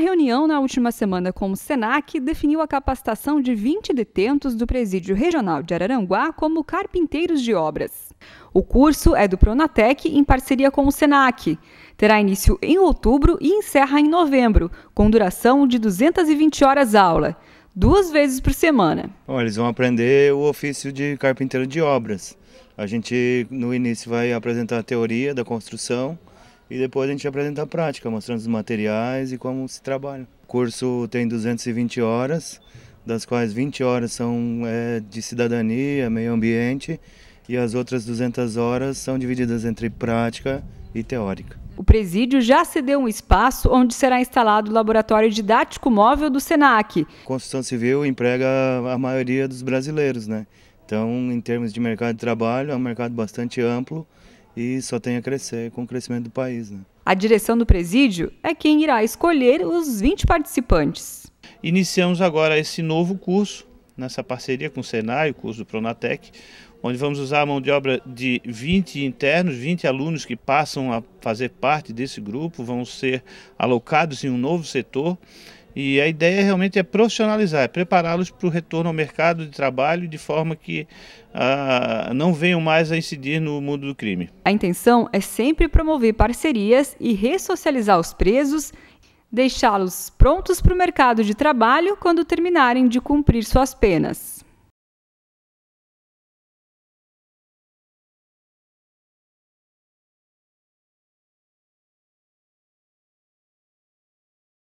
A reunião na última semana com o SENAC definiu a capacitação de 20 detentos do Presídio Regional de Araranguá como carpinteiros de obras. O curso é do Pronatec em parceria com o SENAC. Terá início em outubro e encerra em novembro, com duração de 220 horas aula, duas vezes por semana. Bom, eles vão aprender o ofício de carpinteiro de obras. A gente, no início, vai apresentar a teoria da construção e depois a gente apresenta a prática, mostrando os materiais e como se trabalha. O curso tem 220 horas, das quais 20 horas são é, de cidadania, meio ambiente, e as outras 200 horas são divididas entre prática e teórica. O presídio já cedeu um espaço onde será instalado o laboratório didático móvel do SENAC. A construção civil emprega a maioria dos brasileiros, né? Então, em termos de mercado de trabalho, é um mercado bastante amplo e só tem a crescer com o crescimento do país. Né? A direção do presídio é quem irá escolher os 20 participantes. Iniciamos agora esse novo curso, nessa parceria com o Senai, o curso do Pronatec, onde vamos usar a mão de obra de 20 internos, 20 alunos que passam a fazer parte desse grupo, vão ser alocados em um novo setor e a ideia realmente é profissionalizar, é prepará-los para o retorno ao mercado de trabalho de forma que ah, não venham mais a incidir no mundo do crime. A intenção é sempre promover parcerias e ressocializar os presos, deixá-los prontos para o mercado de trabalho quando terminarem de cumprir suas penas.